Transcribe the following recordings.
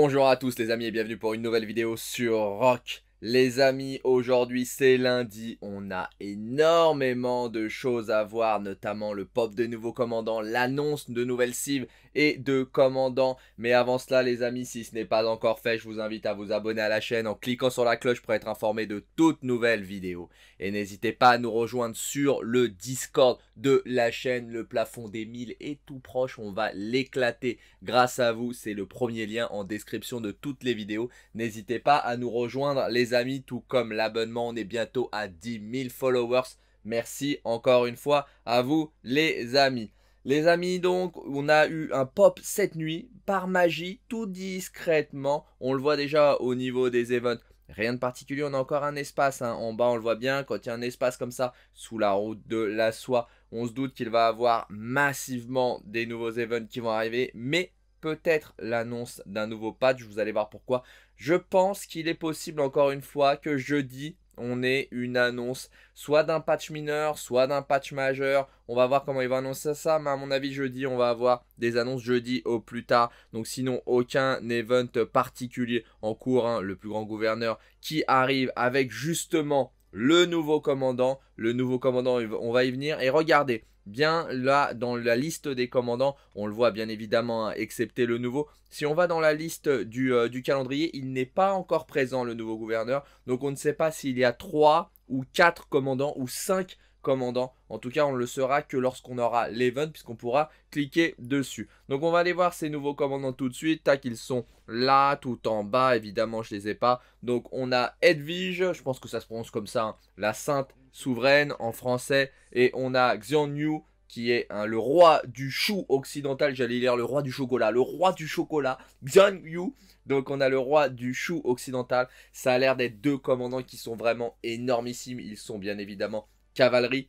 Bonjour à tous les amis et bienvenue pour une nouvelle vidéo sur Rock. Les amis, aujourd'hui c'est lundi, on a énormément de choses à voir, notamment le pop de nouveaux commandants, l'annonce de nouvelles cibles et de commandant. Mais avant cela, les amis, si ce n'est pas encore fait, je vous invite à vous abonner à la chaîne en cliquant sur la cloche pour être informé de toutes nouvelles vidéos. Et n'hésitez pas à nous rejoindre sur le Discord de la chaîne. Le plafond des 1000 est tout proche, on va l'éclater grâce à vous. C'est le premier lien en description de toutes les vidéos. N'hésitez pas à nous rejoindre les amis, tout comme l'abonnement. On est bientôt à 10 000 followers. Merci encore une fois à vous les amis. Les amis, donc, on a eu un pop cette nuit, par magie, tout discrètement. On le voit déjà au niveau des events. Rien de particulier, on a encore un espace. Hein. En bas, on le voit bien, quand il y a un espace comme ça, sous la route de la soie, on se doute qu'il va avoir massivement des nouveaux events qui vont arriver. Mais peut-être l'annonce d'un nouveau patch, vous allez voir pourquoi. Je pense qu'il est possible, encore une fois, que jeudi, on est une annonce, soit d'un patch mineur, soit d'un patch majeur. On va voir comment ils vont annoncer ça, mais à mon avis, jeudi, on va avoir des annonces jeudi au plus tard. Donc sinon, aucun event particulier en cours. Hein. le plus grand gouverneur qui arrive avec justement le nouveau commandant. Le nouveau commandant, on va y venir. Et regardez, bien là dans la liste des commandants, on le voit bien évidemment, hein, excepté le nouveau. Si on va dans la liste euh, du, calendrier, il n'est pas encore présent le nouveau gouverneur. Donc on ne sait pas s'il y a 3 ou 4 commandants ou 5 commandants. En tout cas, on ne le saura que lorsqu'on aura l'event, puisqu'on pourra cliquer dessus. Donc on va aller voir ces nouveaux commandants tout de suite. Tac, ils sont là, tout en bas. Évidemment, je les ai pas. Donc on a Edwige, je pense que ça se prononce comme ça, hein. la sainte souveraine en français. Et on a Xian Yu qui est le roi du chou occidental. J'allais lire le roi du chocolat. Le roi du chocolat, Xian Yu. Donc on a le roi du chou occidental. Ça a l'air d'être deux commandants qui sont vraiment énormissimes. Ils sont bien évidemment cavalerie.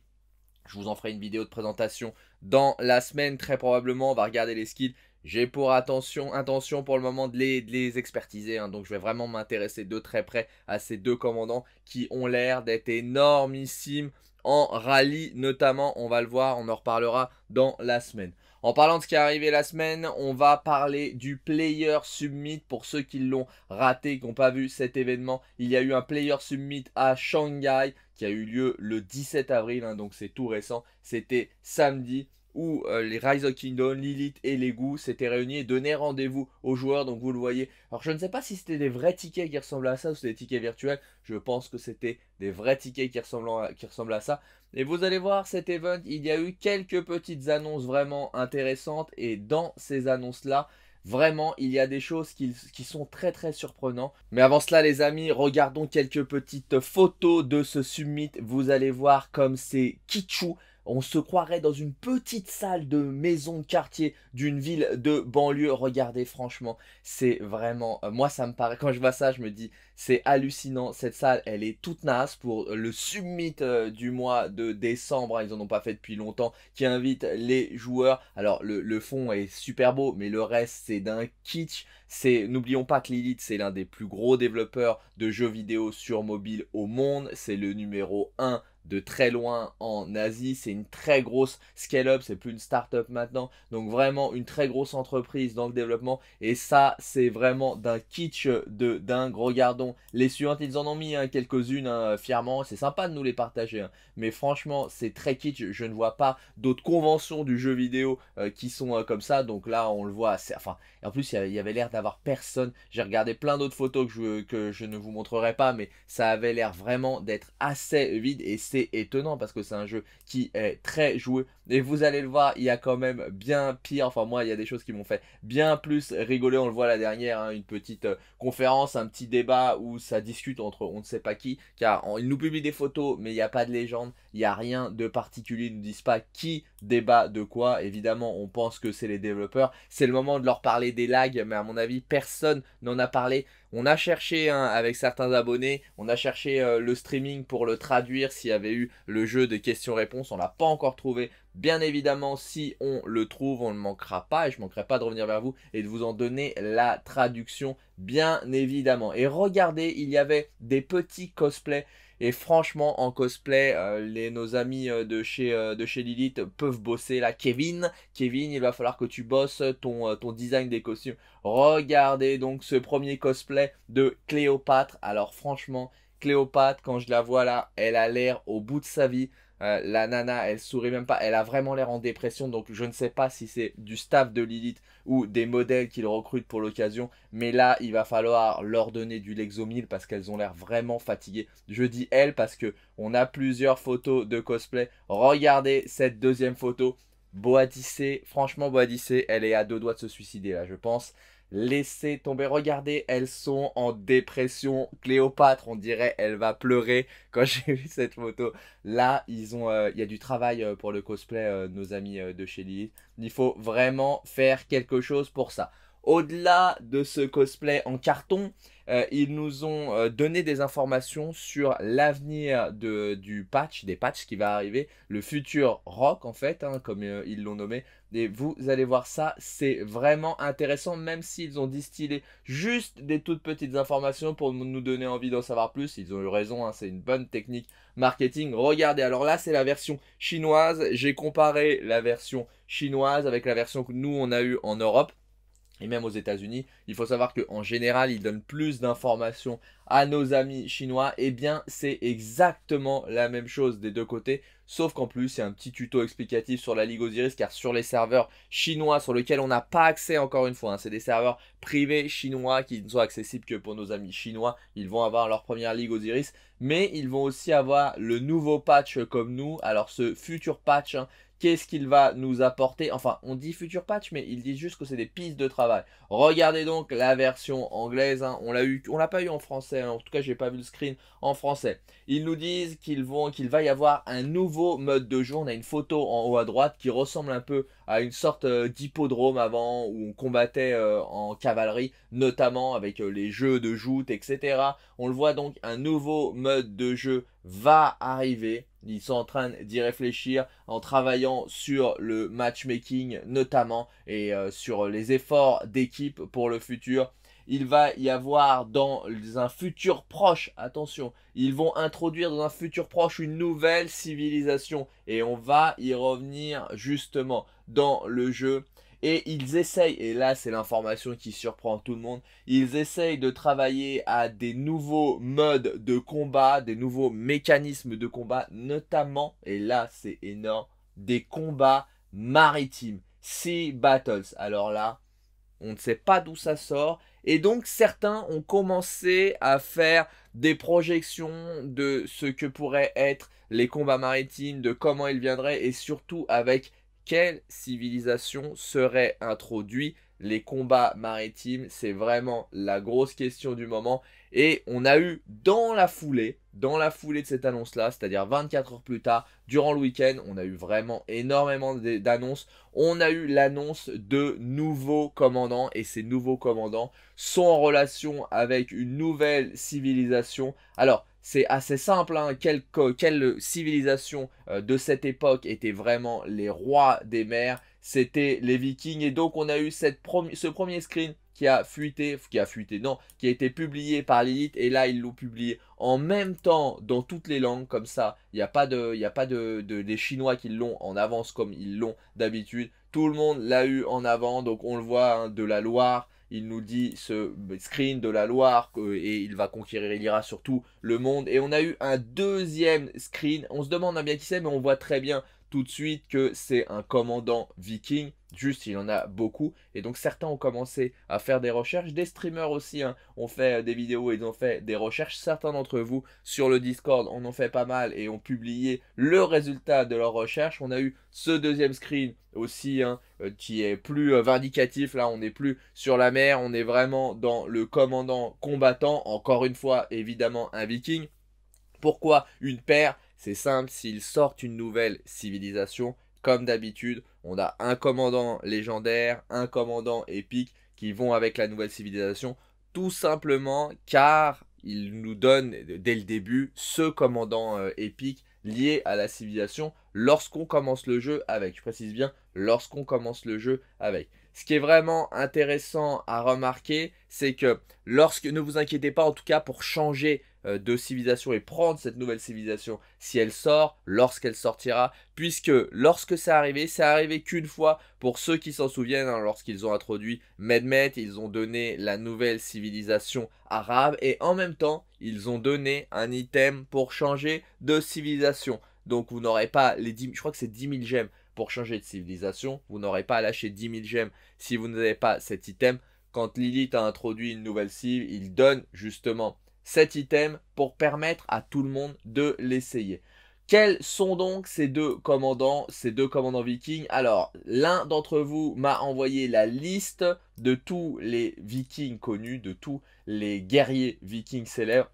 Je vous en ferai une vidéo de présentation dans la semaine très probablement. On va regarder les skills j'ai pour intention pour le moment de les, expertiser, hein. donc je vais vraiment m'intéresser de très près à ces deux commandants qui ont l'air d'être énormissimes en rallye notamment, on va le voir, on en reparlera dans la semaine. En parlant de ce qui est arrivé la semaine, on va parler du Player Summit. Pour ceux qui l'ont raté, qui n'ont pas vu cet événement, il y a eu un Player Submit à Shanghai qui a eu lieu le 17 avril, hein. donc c'est tout récent, c'était samedi où euh, les Rise of Kingdom, Lilith et les s'étaient réunis et donnaient rendez-vous aux joueurs, donc vous le voyez. Alors je ne sais pas si c'était des vrais tickets qui ressemblaient à ça ou c'était des tickets virtuels, je pense que c'était des vrais tickets qui ressemblent à, ça. Et vous allez voir cet event, il y a eu quelques petites annonces vraiment intéressantes et dans ces annonces-là, Vraiment, il y a des choses qui, sont très très surprenantes. Mais avant cela, les amis, regardons quelques petites photos de ce summit. Vous allez voir comme c'est kitschou on se croirait dans une petite salle de maison de quartier d'une ville de banlieue. Regardez, franchement, c'est vraiment... Euh, moi, ça me paraît... Quand je vois ça, je me dis, c'est hallucinant. Cette salle, elle est toute nasse. pour le summit euh, du mois de décembre. Hein. ils en ont pas fait depuis longtemps. Qui invite les joueurs. Alors, le, fond est super beau, mais le reste, c'est d'un kitsch. C'est, n'oublions pas que Lilith, c'est l'un des plus gros développeurs de jeux vidéo sur mobile au monde. C'est le numéro 1 de très loin en Asie. C'est une très grosse scale-up, c'est plus une start-up maintenant. Donc vraiment une très grosse entreprise dans le développement. Et ça, c'est vraiment d'un kitsch de dingue. Regardons les suivantes, ils en ont mis hein, quelques-unes hein, fièrement. C'est sympa de nous les partager. Hein. Mais franchement, c'est très kitsch. Je ne vois pas d'autres conventions du jeu vidéo euh, qui sont euh, comme ça. Donc là, on le voit. Enfin, en plus, il y avait l'air d'avoir personne. J'ai regardé plein d'autres photos que que je ne vous montrerai pas, mais ça avait l'air vraiment d'être assez vide. Et c'est étonnant parce que c'est un jeu qui est très joué et vous allez le voir, il y a quand même bien pire. Enfin, moi, il y a des choses qui m'ont fait bien plus rigoler. On le voit la dernière, hein, une petite euh, conférence, un petit débat où ça discute entre on ne sait pas qui, car il nous publie des photos, mais il n'y a pas de légende, il n'y a rien de particulier, ils ne disent pas qui débat de quoi. Évidemment, on pense que c'est les développeurs. C'est le moment de leur parler des lags, mais à mon avis, personne n'en a parlé. On a cherché hein, avec certains abonnés, on a cherché euh, le streaming pour le traduire s'il y avait eu le jeu de questions-réponses. On l'a pas encore trouvé. Bien évidemment, si on le trouve, on ne manquera pas et je ne manquerai pas de revenir vers vous et de vous en donner la traduction, bien évidemment. Et regardez, il y avait des petits cosplays et franchement, en cosplay, euh, nos amis euh, de chez, euh, de chez Lilith peuvent bosser là. Kevin, Kevin, il va falloir que tu bosses ton, ton design des costumes. Regardez donc ce premier cosplay de Cléopâtre. Alors franchement, Cléopâtre, quand je la vois là, elle a l'air au bout de sa vie. Euh, la nana, elle sourit même pas, elle a vraiment l'air en dépression, donc je ne sais pas si c'est du staff de Lilith ou des modèles qu'ils recrutent pour l'occasion, mais là, il va falloir leur donner du Lexomil parce qu'elles ont l'air vraiment fatiguées. Je dis elles parce que on a plusieurs photos de cosplay. Regardez cette deuxième photo. Boadice, franchement Boadice elle est à deux doigts de se suicider là, je pense laissez tomber. Regardez, elles sont en dépression. Cléopâtre, on dirait, elle va pleurer quand j'ai vu cette photo. Là, ils ont, euh, il y a du travail euh, pour le cosplay, euh, nos amis de chez Lilith. Il faut vraiment faire quelque chose pour ça. Au-delà de ce cosplay en carton, euh, ils nous ont euh, donné des informations sur l'avenir du patch, des patchs qui va arriver, le futur rock en fait, hein, comme euh, ils l'ont nommé. Et vous allez voir ça, c'est vraiment intéressant, même s'ils ont distillé juste des toutes petites informations pour nous donner envie d'en savoir plus. Ils ont eu raison, hein, c'est une bonne technique marketing. Regardez, alors là c'est la version chinoise, j'ai comparé la version chinoise avec la version que nous on a eu en Europe. Et même aux États-Unis, il faut savoir qu'en général, ils donnent plus d'informations à nos amis chinois. et eh bien, c'est exactement la même chose des deux côtés. Sauf qu'en plus, c'est un petit tuto explicatif sur la Ligue Osiris, car sur les serveurs chinois sur lesquels on n'a pas accès encore une fois, hein, c'est des serveurs privés chinois qui ne sont accessibles que pour nos amis chinois. Ils vont avoir leur première Ligue Osiris, mais ils vont aussi avoir le nouveau patch comme nous. Alors ce futur patch, hein, Qu'est-ce qu'il va nous apporter Enfin, on dit futur patch, mais ils disent juste que c'est des pistes de travail. Regardez donc la version anglaise. Hein. On l'a eu, on l'a pas eu en français. Hein. En tout cas, j'ai pas vu le screen en français. Ils nous disent qu'ils vont, qu'il va y avoir un nouveau mode de jeu. On a une photo en haut à droite qui ressemble un peu à une sorte euh, d'hippodrome avant où on combattait euh, en cavalerie, notamment avec euh, les jeux de joute, etc. On le voit donc un nouveau mode de jeu va arriver. Ils sont en train d'y réfléchir en travaillant sur le matchmaking notamment et euh, sur les efforts d'équipe pour le futur. Il va y avoir dans un futur proche, attention, ils vont introduire dans un futur proche une nouvelle civilisation et on va y revenir justement dans le jeu et ils essayent, et là c'est l'information qui surprend tout le monde, ils essayent de travailler à des nouveaux modes de combat, des nouveaux mécanismes de combat, notamment, et là c'est énorme, des combats maritimes, sea battles. Alors là, on ne sait pas d'où ça sort. Et donc certains ont commencé à faire des projections de ce que pourraient être les combats maritimes, de comment ils viendraient, et surtout avec quelle civilisation serait introduit les combats maritimes, c'est vraiment la grosse question du moment. Et on a eu dans la foulée, dans la foulée de cette annonce-là, c'est-à-dire 24 heures plus tard, durant le week-end, on a eu vraiment énormément d'annonces. On a eu l'annonce de nouveaux commandants, et ces nouveaux commandants sont en relation avec une nouvelle civilisation. Alors, c'est assez simple. Hein. Quelle, quelle, civilisation euh, de cette époque était vraiment les rois des mers C'était les Vikings. Et donc, on a eu ce premier screen qui a fuité, qui a fuité, non, qui a été publié par l'élite. Et là, ils l'ont publié en même temps dans toutes les langues, comme ça. Il n'y a pas, de, a pas de, des Chinois qui l'ont en avance comme ils l'ont d'habitude. Tout le monde l'a eu en avant. Donc, on le voit hein, de la Loire il nous dit ce screen de la Loire et il va conquérir, il ira sur tout le monde. Et on a eu un deuxième screen, on se demande bien qui c'est, mais on voit très bien tout de suite que c'est un commandant viking Juste, il en a beaucoup. Et donc, certains ont commencé à faire des recherches. Des streamers aussi hein. ont fait euh, des vidéos et ont fait des recherches. Certains d'entre vous sur le Discord on en fait pas mal et ont publié le résultat de leurs recherches. On a eu ce deuxième screen aussi hein, euh, qui est plus euh, vindicatif. Là, on n'est plus sur la mer. On est vraiment dans le commandant combattant. Encore une fois, évidemment, un viking. Pourquoi une paire C'est simple. S'ils sortent une nouvelle civilisation, comme d'habitude, on a un commandant légendaire, un commandant épique qui vont avec la nouvelle civilisation, tout simplement car il nous donne dès le début ce commandant euh, épique lié à la civilisation lorsqu'on commence le jeu avec. Je précise bien, lorsqu'on commence le jeu avec ce qui est vraiment intéressant à remarquer, c'est que lorsque, ne vous inquiétez pas en tout cas pour changer euh, de civilisation et prendre cette nouvelle civilisation si elle sort, lorsqu'elle sortira, puisque lorsque c'est arrivé, c'est arrivé qu'une fois, pour ceux qui s'en souviennent, hein, lorsqu'ils ont introduit Medmet, ils ont donné la nouvelle civilisation arabe, et en même temps, ils ont donné un item pour changer de civilisation. Donc vous n'aurez pas les 10 je crois que c'est 10 000 gemmes pour changer de civilisation, vous n'aurez pas à lâcher 10 000 gemmes si vous n'avez pas cet item. Quand Lilith a introduit une nouvelle cible, il donne justement cet item pour permettre à tout le monde de l'essayer. Quels sont donc ces deux commandants, ces deux commandants vikings Alors, l'un d'entre vous m'a envoyé la liste de tous les vikings connus, de tous les guerriers vikings célèbres.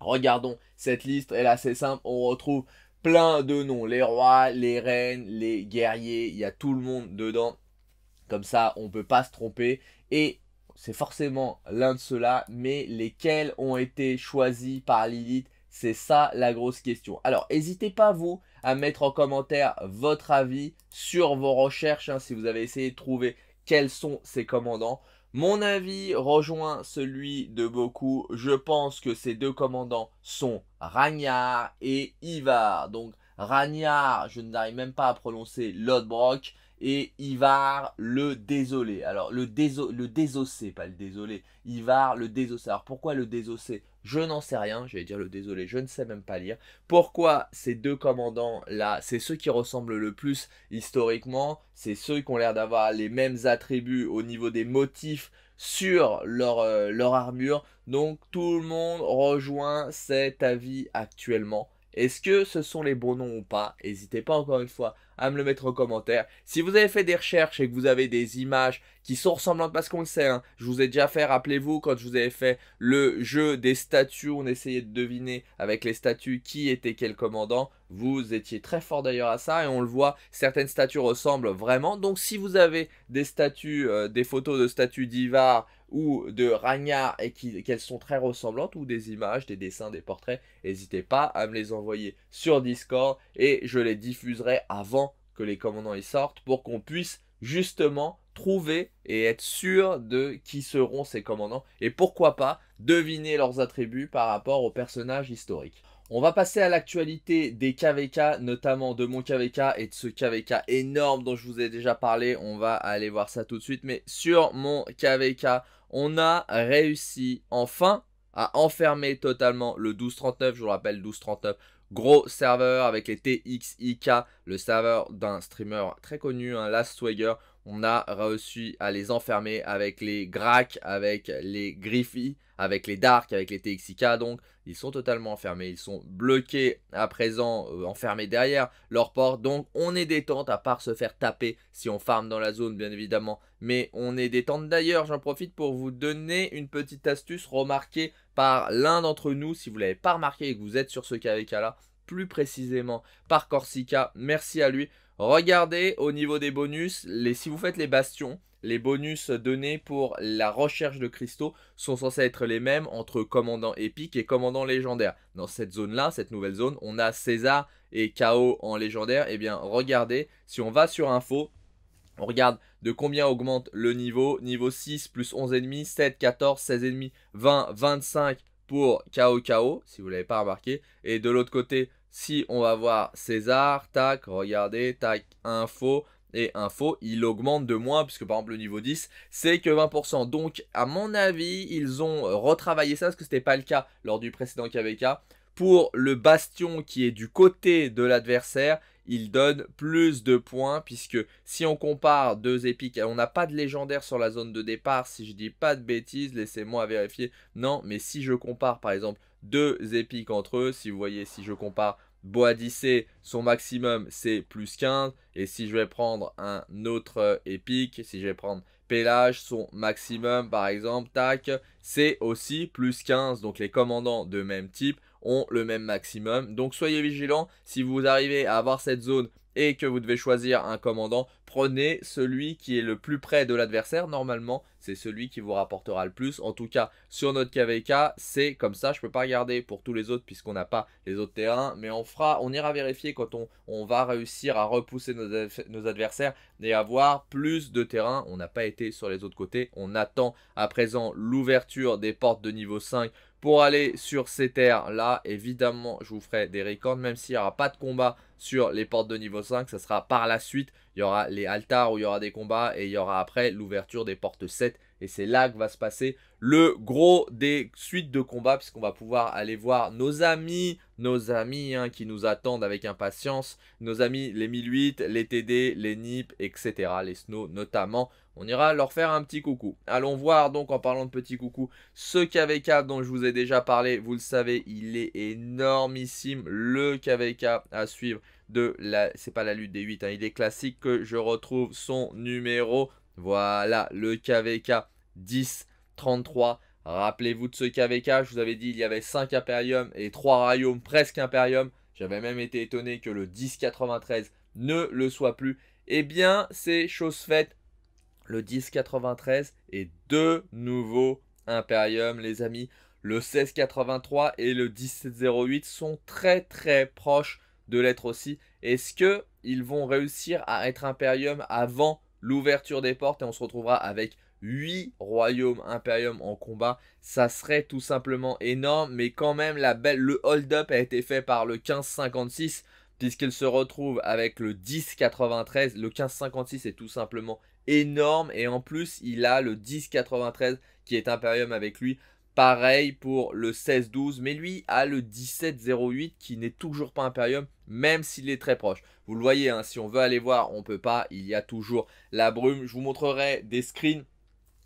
Regardons cette liste, elle est assez simple, on retrouve plein de noms, les rois, les reines, les guerriers, il y a tout le monde dedans. Comme ça, on ne peut pas se tromper. Et c'est forcément l'un de ceux-là, mais lesquels ont été choisis par Lilith c'est ça la grosse question. Alors, n'hésitez pas, vous, à mettre en commentaire votre avis sur vos recherches, hein, si vous avez essayé de trouver quels sont ces commandants. Mon avis rejoint celui de beaucoup. Je pense que ces deux commandants sont Ragnar et Ivar. Donc Ragnar, je n'arrive même pas à prononcer Lodbrok et Ivar le désolé. Alors le, déso le désossé, pas le désolé. Ivar le désossé. Alors pourquoi le désossé Je n'en sais rien, je vais dire le désolé, je ne sais même pas lire. Pourquoi ces deux commandants-là, c'est ceux qui ressemblent le plus historiquement, c'est ceux qui ont l'air d'avoir les mêmes attributs au niveau des motifs sur leur, euh, leur armure. Donc tout le monde rejoint cet avis actuellement. Est-ce que ce sont les bons noms ou pas N'hésitez pas encore une fois à me le mettre en commentaire. Si vous avez fait des recherches et que vous avez des images qui sont ressemblantes, parce qu'on le sait, hein, je vous ai déjà fait, rappelez-vous, quand je vous avais fait le jeu des statues, on essayait de deviner avec les statues qui était quel commandant. Vous étiez très fort d'ailleurs à ça et on le voit, certaines statues ressemblent vraiment. Donc si vous avez des statues, euh, des photos de statues d'Ivar ou de Ragnar et qu'elles sont très ressemblantes ou des images, des dessins, des portraits, n'hésitez pas à me les envoyer sur Discord et je les diffuserai avant que les commandants y sortent pour qu'on puisse justement trouver et être sûr de qui seront ces commandants et pourquoi pas deviner leurs attributs par rapport aux personnages historiques. On va passer à l'actualité des KVK, notamment de mon KVK et de ce KVK énorme dont je vous ai déjà parlé. On va aller voir ça tout de suite. Mais sur mon KVK, on a réussi enfin a enfermé totalement le 1239. Je vous rappelle, 1239, gros serveur avec les TXIK, le serveur d'un streamer très connu, un hein, Last Swagger on a réussi à les enfermer avec les Grac, avec les Griffy, avec les Dark, avec les TXIK. Donc, ils sont totalement enfermés. Ils sont bloqués à présent, euh, enfermés derrière leur porte. Donc, on est détente, à part se faire taper si on farme dans la zone, bien évidemment. Mais on est détente. D'ailleurs, j'en profite pour vous donner une petite astuce remarquée par l'un d'entre nous. Si vous ne l'avez pas remarqué et que vous êtes sur ce KVK là, plus précisément par Corsica. Merci à lui. Regardez au niveau des bonus, si vous faites les bastions, les bonus donnés pour la recherche de cristaux sont censés être les mêmes entre commandant épique et commandant légendaire. Dans cette zone-là, cette nouvelle zone, on a César et KO en légendaire. Eh bien, regardez, si on va sur info, on regarde de combien augmente le niveau. Niveau 6 plus ennemis, 7, 14, 16,5, 20, 25 pour KO KO, si vous ne l'avez pas remarqué. Et de l'autre côté, si on va voir César, tac, regardez, tac, info, et info, il augmente de moins, puisque par exemple le niveau 10, c'est que 20%. Donc, à mon avis, ils ont retravaillé ça, parce que ce n'était pas le cas lors du précédent KVK. Pour le bastion qui est du côté de l'adversaire, il donne plus de points, puisque si on compare deux épiques, on n'a pas de légendaire sur la zone de départ, si je dis pas de bêtises, laissez-moi vérifier. Non, mais si je compare par exemple deux épiques entre eux. Si vous voyez, si je compare Boadicea son maximum c'est plus 15. Et si je vais prendre un autre euh, épique, si je vais prendre Pelage son maximum par exemple, tac, c'est aussi plus 15. Donc les commandants de même type ont le même maximum. Donc soyez vigilants, si vous arrivez à avoir cette zone et que vous devez choisir un commandant, prenez celui qui est le plus près de l'adversaire. Normalement, c'est celui qui vous rapportera le plus. En tout cas, sur notre KVK, c'est comme ça. Je ne peux pas regarder pour tous les autres puisqu'on n'a pas les autres terrains. Mais on fera, on ira vérifier quand on, va réussir à repousser nos, nos, adversaires et avoir plus de terrain. On n'a pas été sur les autres côtés. On attend à présent l'ouverture des portes de niveau 5 pour aller sur ces terres-là. Évidemment, je vous ferai des records, même s'il n'y aura pas de combat sur les portes de niveau 5. Ça sera par la suite. Il y aura les altars où il y aura des combats et il y aura après l'ouverture des portes 7 et c'est là que va se passer le gros des suites de combats, puisqu'on va pouvoir aller voir nos amis, nos amis hein, qui nous attendent avec impatience, nos amis les 1008, les TD, les NIP, etc., les Snow notamment. On ira leur faire un petit coucou. Allons voir donc en parlant de petit coucou, ce KVK dont je vous ai déjà parlé, vous le savez, il est énormissime, le KVK à suivre de la... C'est pas la lutte des 8, hein, il est classique que je retrouve son numéro. Voilà, le KVK 10, 33. Rappelez-vous de ce KVK, je vous avais dit il y avait 5 Imperium et 3 royaumes, presque Imperium. J'avais même été étonné que le 10-93 ne le soit plus. Eh bien, c'est chose faite. Le 10-93 est de nouveau Imperium, les amis. Le 16-83 et le 1708 sont très très proches de l'être aussi. Est-ce qu'ils vont réussir à être Imperium avant l'ouverture des portes et on se retrouvera avec 8 royaumes impérium en combat. Ça serait tout simplement énorme, mais quand même la belle, le hold-up a été fait par le 1556 puisqu'il se retrouve avec le 1093. Le 1556 est tout simplement énorme et en plus il a le 1093 qui est impérium avec lui. Pareil pour le 16 mais lui a le 1708 qui n'est toujours pas Imperium, même s'il est très proche. Vous le voyez, hein, si on veut aller voir, on ne peut pas, il y a toujours la brume. Je vous montrerai des screens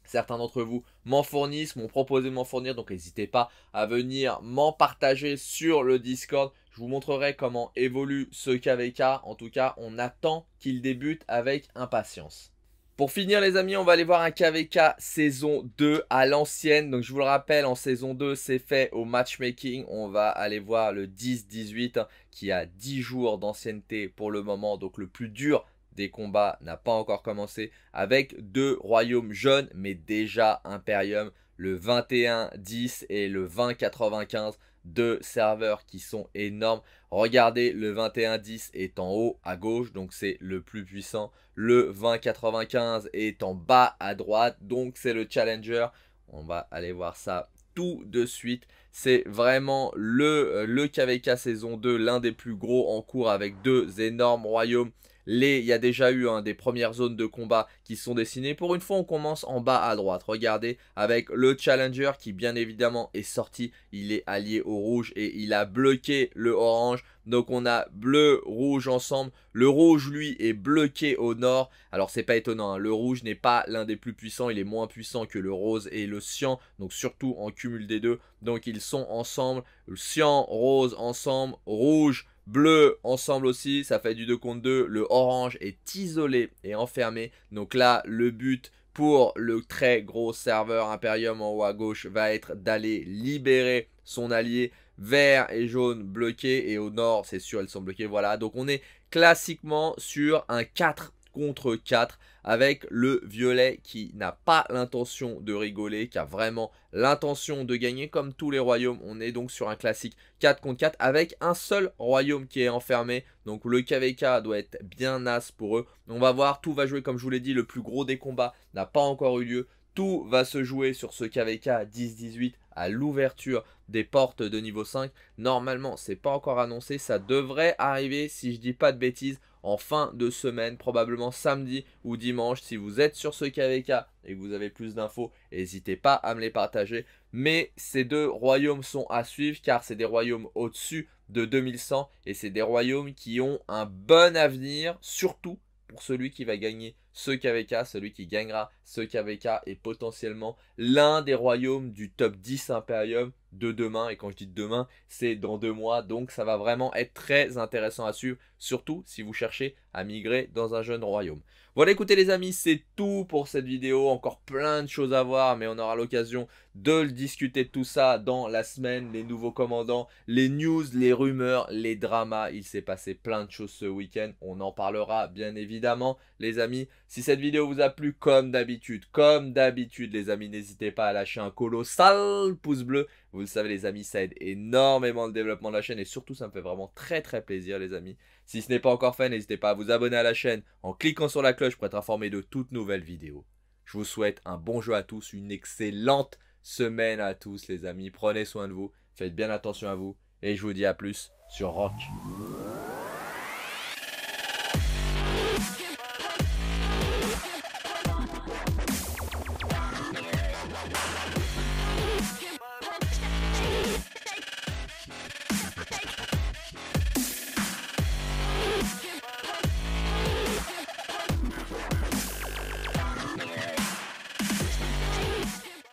Certains d'entre vous m'en fournissent, m'ont proposé de m'en fournir, donc n'hésitez pas à venir m'en partager sur le Discord. Je vous montrerai comment évolue ce KVK. En tout cas, on attend qu'il débute avec impatience. Pour finir les amis, on va aller voir un KVK saison 2 à l'ancienne. Donc je vous le rappelle, en saison 2, c'est fait au matchmaking. On va aller voir le 10-18 hein, qui a 10 jours d'ancienneté pour le moment. Donc le plus dur des combats n'a pas encore commencé avec deux royaumes jeunes mais déjà impérium le 21-10 et le 20-95 deux serveurs qui sont énormes. Regardez, le 21 10 est en haut à gauche, donc c'est le plus puissant. Le 20 95 est en bas à droite, donc c'est le challenger. On va aller voir ça tout de suite. C'est vraiment le, euh, le KVK saison 2, l'un des plus gros en cours avec deux énormes royaumes il y a déjà eu hein, des premières zones de combat qui sont dessinées. Pour une fois, on commence en bas à droite. Regardez avec le challenger qui bien évidemment est sorti. Il est allié au rouge et il a bloqué le orange. Donc on a bleu, rouge ensemble. Le rouge, lui, est bloqué au nord. Alors c'est pas étonnant, hein. le rouge n'est pas l'un des plus puissants, il est moins puissant que le rose et le cyan. Donc surtout en cumul des deux. Donc ils sont ensemble. cyan, rose ensemble, rouge, Bleu ensemble aussi, ça fait du 2 contre 2. Le orange est isolé et enfermé. Donc là, le but pour le très gros serveur Imperium en haut à gauche va être d'aller libérer son allié. Vert et jaune bloqué et au nord, c'est sûr, elles sont bloquées. Voilà, donc on est classiquement sur un 4 contre 4 avec le violet qui n'a pas l'intention de rigoler, qui a vraiment l'intention de gagner comme tous les royaumes. On est donc sur un classique 4 contre 4 avec un seul royaume qui est enfermé. Donc le KVK doit être bien as pour eux. On va voir, tout va jouer comme je vous l'ai dit, le plus gros des combats n'a pas encore eu lieu. Tout va se jouer sur ce KVK 10-18 à l'ouverture des portes de niveau 5. Normalement, c'est pas encore annoncé, ça devrait arriver si je dis pas de bêtises en fin de semaine, probablement samedi ou dimanche. Si vous êtes sur ce KVK et que vous avez plus d'infos, n'hésitez pas à me les partager. Mais ces deux royaumes sont à suivre car c'est des royaumes au-dessus de 2100 et c'est des royaumes qui ont un bon avenir, surtout pour celui qui va gagner ce KVK, celui qui gagnera ce KVK est potentiellement l'un des royaumes du top 10 Imperium de demain. Et quand je dis demain, c'est dans deux mois. Donc ça va vraiment être très intéressant à suivre, surtout si vous cherchez à migrer dans un jeune royaume. Voilà, écoutez les amis, c'est tout pour cette vidéo. Encore plein de choses à voir, mais on aura l'occasion de le discuter de tout ça dans la semaine. Les nouveaux commandants, les news, les rumeurs, les dramas. Il s'est passé plein de choses ce week-end. On en parlera bien évidemment, les amis. Si cette vidéo vous a plu, comme d'habitude, comme d'habitude, les amis, n'hésitez pas à lâcher un colossal pouce bleu vous le savez les amis, ça aide énormément le développement de la chaîne et surtout ça me fait vraiment très très plaisir les amis. Si ce n'est pas encore fait, n'hésitez pas à vous abonner à la chaîne en cliquant sur la cloche pour être informé de toutes nouvelles vidéos. Je vous souhaite un bon jeu à tous, une excellente semaine à tous les amis. Prenez soin de vous, faites bien attention à vous et je vous dis à plus sur Rock.